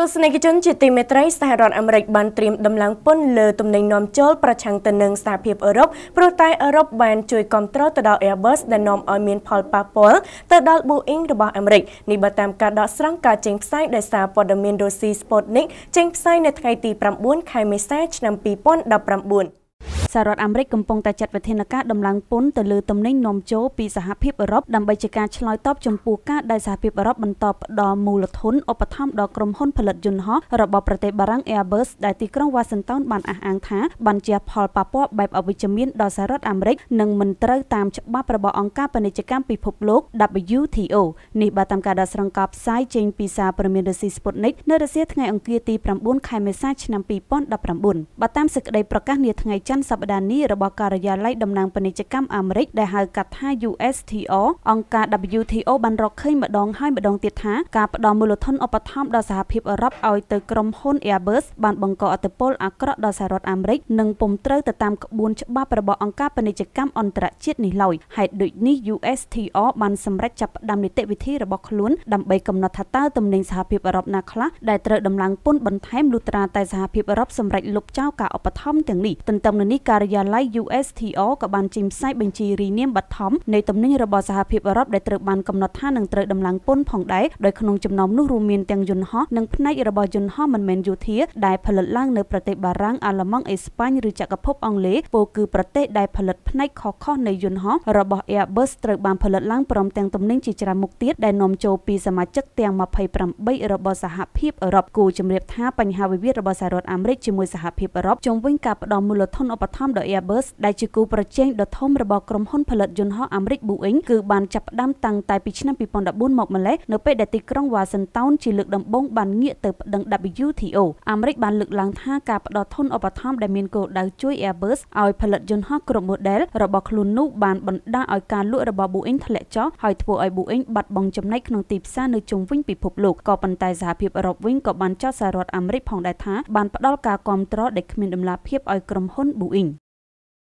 ទស្សនិកជនជាទីមេត្រីសហរដ្ឋអាមេរិកបានត្រៀមដំឡើងពន្ធលើទំនិញនាំចូលប្រឆាំងទៅនឹងសហភាពអឺរ៉ុបព្រោះតែអឺរ៉ុបបានជួយគ្រប់គ្រងទៅដល់ Airbus ដែលនាំឲ្យមានផលប៉ះពាល់ទៅដល់ Boeing របស់អាមេរិកនេះបើតាមការដកស្រង់ការចេញផ្សាយដោយសារព័ត៌មានរុស្ស៊ី Sputnik ចេញផ្សាយនៅថ្ងៃទី9ខែមេសាឆ្នាំ2019សហរដ្ឋអាមេរិកកំពុងតែចាត់វិធានការដំឡើងពន្ធទៅលើទំនិញនាំចូលពីសហភាពអឺរ៉ុបដើម្បីជាការឆ្លើយតបចំពោះការដែលសហភាពអឺរ៉ុបបន្តផ្តល់មូលធនឧបត្ថម្ភដល់ក្រុមហ៊ុនផលិតយន្តហោះរបស់ប្រទេសបារាំង Airbus ដែលទីក្រុង Washington បានអះអាងថាបានជាផលប៉ះពាល់បែបអវិជ្ជមានដល់សហរដ្ឋអាមេរិក និងមិនត្រូវតាមច្បាប់របស់អង្គការពាណិជ្ជកម្មពិភពលោក WTO នេះបើតាមការដកស្រង់ការផ្សាយចេញពីសារព័ត៌មានរុស្ស៊ី Sputnik នៅរុស្ស៊ីថ្ងៃអង្គារទី9ខែមេសាឆ្នាំ2019បើតាមសេចក្តីប្រកាសនាថ្ងៃច័ន្ទសប្បដានីរបស់ការិយាល័យតំណាងពាណិជ្ជកម្មអាមេរិកដែលហៅកាត់ថា USTO អង្គការ WTO បានរកឃើញម្ដងហើយម្ដងទៀតថាការផ្ដល់មូលធនឧបត្ថម្ភដល់សហភាពអឺរ៉ុបឲ្យទៅក្រុមហ៊ុន Airbus បានបង្កអតិពលអាក្រក់ដល់សហរដ្ឋអាមេរិកនិងពុំត្រូវទៅតាមក្បួនច្បាប់របស់អង្គការពាណិជ្ជកម្មអន្តរជាតិនេះឡើយហេតុដូចនេះ USTO បានសម្រេចចាប់ផ្ដើមនីតិវិធីរបស់ខ្លួនដើម្បីកំណត់ថាតើទំនិញសហភាពអឺរ៉ុបណាខ្លះដែលត្រូវដំឡើងពន្ធបន្ថែមលុត្រាតែសហភាពអឺរ៉ុបសម្រេចលុបចោលការឧបត្ថម្ភទាំងនេះទន្ទឹមនឹងនេះការិយាល័យ USTR ក៏បានចេញផ្សាយបញ្ជីរីនាមបឋមនៃទំនិញរបស់សហភាពអឺរ៉ុបដែលត្រូវបានកំណត់ថានឹងត្រូវដំឡើងពន្ធផងដែរដោយក្នុងចំណោមនោះរួមមានទាំងយន្តហោះនិងផ្នែករបស់យន្តហោះមិនមែនយោធាដែលផលិតឡើងនៅប្រទេសបារាំងអាល្លឺម៉ង់អេស្ប៉ាញឬចក្រភពអង់គ្លេសពោលគឺប្រទេសដែលផលិតផ្នែកខុសៗនៃយន្តហោះរបស់ Airbus ត្រូវបានផលិតឡើងព្រមទាំងទំនិញជាច្រើនមុខទៀតដែលនាំចូលពីសមាជិកទាំង28របស់សហភាពអឺរ៉ុបគូជំរាបថាបញ្ហាវិវាទរបស់សហរដ្ឋអាមេរិកជាមួយសហភាពអឺរ៉ុបជុំវិញការផ្តល់មូលធនឧបត្ថម្ភមដោយ Airbus ដែលជាគូប្រជែងដ៏ធំរបស់ក្រុមហ៊ុនផលិតយន្តហោះអាមេរិក Boeing គឺបានចាប់ផ្ដើមតាំងតែពីឆ្នាំ2014មកម្លេះនៅពេលដែលទីក្រុង Washington ជាលើកដំបូងបានងាកទៅប្តឹង WTO អាមេរិកបានលើកឡើងថាការផ្តល់ធនឧបត្ថម្ភដែលមានគោលដៅជួយ Airbus ឲ្យផលិតយន្តហោះគ្រប់ model របស់ខ្លួននោះបានបណ្ដាលឲ្យការលក់របស់ Boeing ធ្លាក់ចុះហើយធ្វើឲ្យ Boeing បាត់បង់ចំណែកក្នុងទីផ្សារនៅជុំវិញពិភពលោកក៏ប៉ុន្តែសហភាពអឺរ៉ុបវិញក៏បានចោទសហរដ្ឋអាមេរិកផងដែរថាបានផ្តល់ការគាំទ្រដែលគ្មានដំណាលភាពឲ្យក្រុមហ៊ុន Boeing